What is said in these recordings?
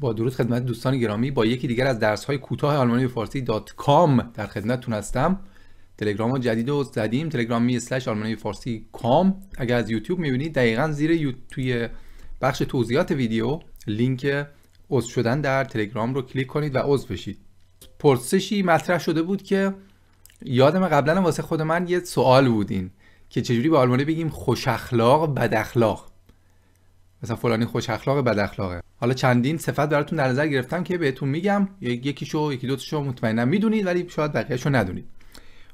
با درود خدمت دوستان گرامی با یکی دیگر از درس های کوتاه آلمانی به فارسی دات کام در خدمتتون هستم تلگرام جدید و زدیم تلگرام می اسلش آلمانی فارسی کام اگر از یوتیوب میبینید دقیقا زیر یو... توی بخش توضیحات ویدیو لینک عضو شدن در تلگرام رو کلیک کنید و عضو بشید پرسشی مطرح شده بود که یادم قبلا واسه خود من یه سوال بودین که چجوری به آلمانی بگیم خوش اخلاق بد اخلاق مثلا فلانی خوش اخلاق بد اخلاقه حالا چندین صفت براتون در نظر گرفتم که بهتون میگم یکیشو یکی دوتشو مطمئنا میدونید ولی شاید بقیه‌شو ندونید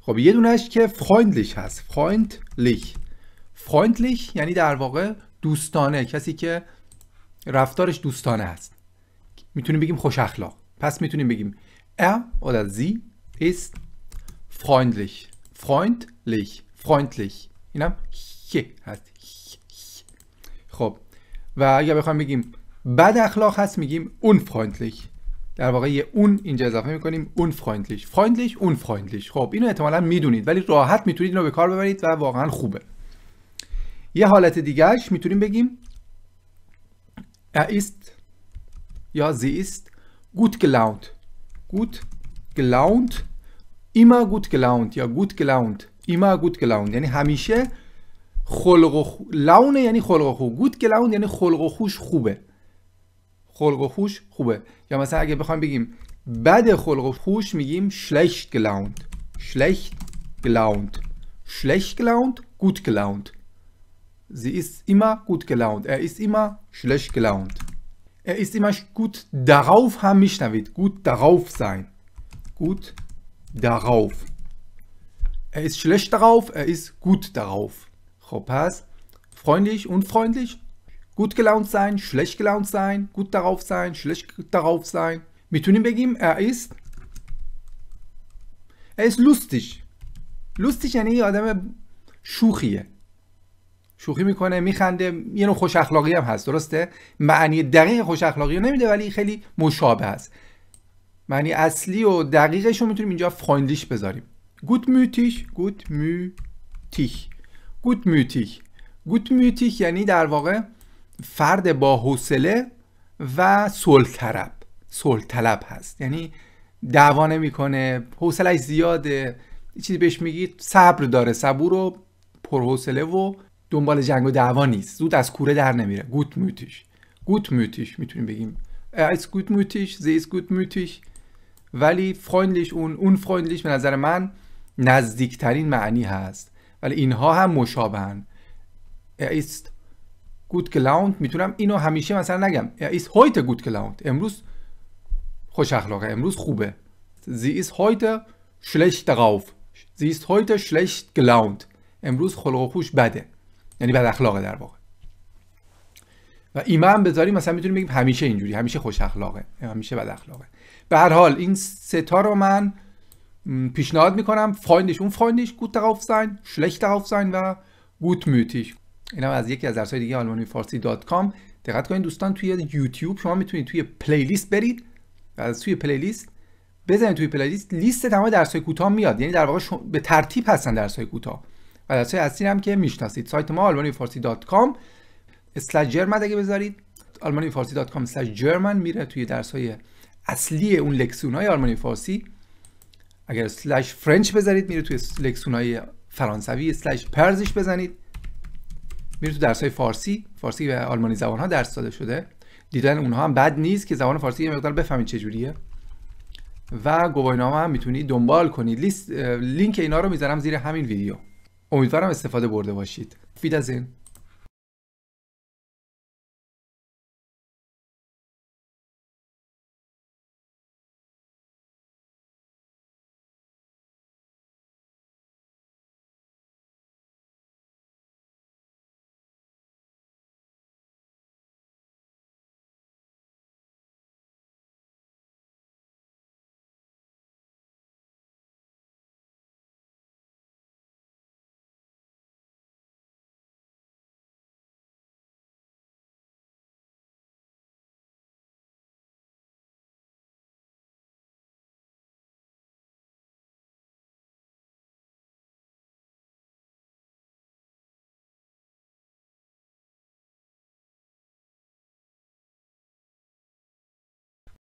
خب یه دونش که فرندلیش هست فرندلیش فرندلیش یعنی در واقع دوستانه کسی که رفتارش دوستانه هست میتونیم بگیم خوش اخلاق پس میتونیم بگیم er oder زی ist اینم هست خب و اگر بخوایم بگیم بد اخلاق هست میگیم اون فرندلیش. در واقع اون اینجا اضافه میکنیم اون فرندلیش، فرندلیش، اون فرندلیش. خب اینو احتمالا میدونید ولی راحت میتونید اینو به کار ببرید و واقعا خوبه یه حالت دیگرش میتونیم بگیم ایست یا زیست است گوت gelaunt گوت گلاوند ایما گوت یا گوت gelaunt immer گوت gelaunt یعنی همیشه خلق لونه یعنی خلق خوب گود که یعنی خلق خوش خوبه خلق خوش خوبه یا مثلا اگه بخوایم بگیم بد خلق خوش میگیم schlecht gelaunt schlecht gelaunt schlecht gelaunt gut gelaunt sie ist immer gut gelaunt er ist immer schlecht gelaunt er ist immer gut darauf haben mich damit gut darauf sein gut darauf er ist schlecht darauf er ist gut darauf خب پس و فرندیش، گود گلاونت sein, شلش گلاونت sein, گود darauf sein, شلش میتونیم بگیم ار ایست لوستیش لوستیش یعنی آدم شوخیه. شوخی میکنه میخنده یه نوع خوش اخلاقی هم هست درسته معنی دقیق خوش اخلاقی رو نمیده ولی خیلی مشابه است. معنی اصلی و دقیقش رو میتونیم اینجا فرندیش بذاریم گوت میتیش گودمütig یعنی در واقع فرد با حوصله و صلح طلب هست یعنی دعوا نمیکنه حوصلش زیاده چیزی بهش میگید صبر داره صبور و پرحوصله و دنبال جنگ و دعوا نیست زود از کوره در نمیره گوت میوتیش گوت میوتیش میتونیم بگیم از گوت میوتیش زیس گوت میوتیش ولی فریندلیش اون اون به نظر من نزدیکترین معنی هست ولی اینها هم مشابهن ایست گود کلاونت میتونم اینو همیشه مثلا نگم ایست هایت گود کلاونت امروز خوش اخلاقه امروز خوبه زی ایست هایت شلشت قاف زی ایست هایت شلشت کلاونت امروز خلق و خوش بده یعنی بد اخلاقه در واقع و ایمان بذاریم مثلا میتونیم بگیم همیشه اینجوری همیشه خوش اخلاقه همیشه بد اخلاقه به هر حال این ستا رو من پیشنهاد میکنم freundlich فایندش gut darauf sein schlecht darauf sein و gutmütig اینم از یکی از درسای دیگه آلمانی فارسی دات کام دقت کنید دوستان توی یوتیوب شما میتونید توی پلیلیست برید و از توی پلیلیست بزنید توی پلیلیست لیست تمام های کوتاه میاد یعنی در واقع به ترتیب هستن های کوتاه و های اصلی هم که میشناسید سایت ما آلمانی فارسی دات کام اگه بذارید آلمانی فارسی دات کام میره توی های اصلی اون لکسون های آلمانی فارسی اگر سلش فرنچ بذارید میره توی لکسون های فرانسوی سلش پرزش بزنید میره تو درس های فارسی فارسی و آلمانی زبان ها درس داده شده دیدن اونها هم بد نیست که زبان فارسی یه مقدار بفهمید چجوریه و گواهینامه هم میتونید دنبال کنید لیست، لینک اینا رو میذارم زیر همین ویدیو امیدوارم استفاده برده باشید فید از این